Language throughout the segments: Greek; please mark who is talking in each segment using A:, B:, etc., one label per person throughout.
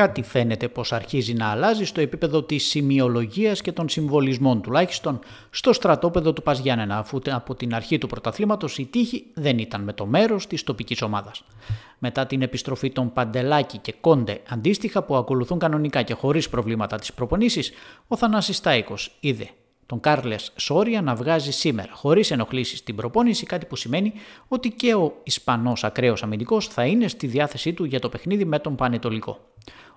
A: κάτι φαίνεται πως αρχίζει να αλλάζει στο επίπεδο της σημειολογίας και των συμβολισμών τουλάχιστον στο στρατόπεδο του Παζιάννενα αφού από την αρχή του πρωταθλήματος η τύχη δεν ήταν με το μέρος της τοπικής ομάδας. Μετά την επιστροφή των Παντελάκη και Κόντε αντίστοιχα που ακολουθούν κανονικά και χωρίς προβλήματα τις προπονήσεις, ο Θανάσης Τάικος είδε τον Κάρλες Σόρια να βγάζει σήμερα χωρίς ενοχλήσεις την προπόνηση, κάτι που σημαίνει ότι και ο Ισπανός ακραίος αμυντικός θα είναι στη διάθεσή του για το παιχνίδι με τον Πανετολικό.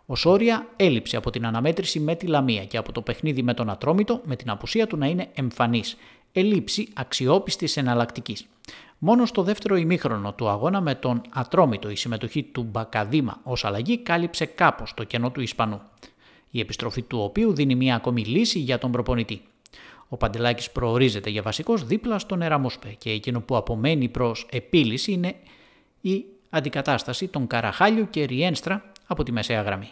A: Ο Σόρια έλειψε από την αναμέτρηση με τη Λαμία και από το παιχνίδι με τον Ατρόμητο με την απουσία του να είναι εμφανής. Ελήψη αξιόπιστης εναλλακτικής. Μόνο στο δεύτερο ημίχρονο του αγώνα με τον Ατρόμητο η συμμετοχή του Μπακαδίμα ως αλλαγή κάλυψε καπω το κενό του Ισπανού. Η επιστροφή του οποίου δίνει μια ακόμη λύση για τον προπονητή. Ο Παντελάκης προορίζεται για βασικός δίπλα στον Εραμόσπε και εκείνο που απομένει προς επίλυση είναι η αντικατάσταση των Καραχάλιου και Ριένστρα από τη μεσαία γραμμή.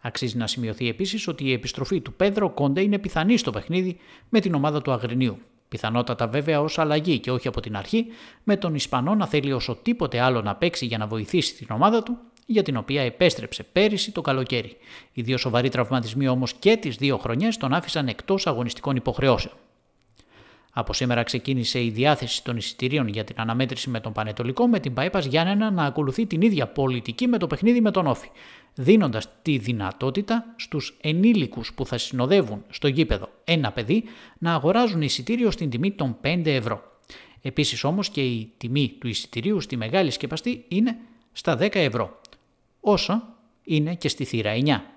A: Αξίζει να σημειωθεί επίσης ότι η επιστροφή του Πέδρο Κόντε είναι πιθανή στο παιχνίδι με την ομάδα του Αγρινίου. Πιθανότατα βέβαια ως αλλαγή και όχι από την αρχή, με τον Ισπανό να θέλει όσο τίποτε άλλο να παίξει για να βοηθήσει την ομάδα του, για την οποία επέστρεψε πέρυσι το καλοκαίρι. Οι δύο σοβαροί τραυματισμοί όμως και τις δύο χρονιές τον άφησαν εκτός αγωνιστικών υποχρεώσεων. Από σήμερα ξεκίνησε η διάθεση των εισιτηρίων για την αναμέτρηση με τον Πανετολικό με την Παϊπας Γιάννενα να ακολουθεί την ίδια πολιτική με το παιχνίδι με τον Όφη, δίνοντας τη δυνατότητα στους ενήλικους που θα συνοδεύουν στο γήπεδο ένα παιδί να αγοράζουν εισιτήριο στην τιμή των 5 ευρώ. Επίσης όμως και η τιμή του εισιτηρίου στη μεγάλη σκεπαστή είναι στα 10 ευρώ, όσο είναι και στη θύρα 9.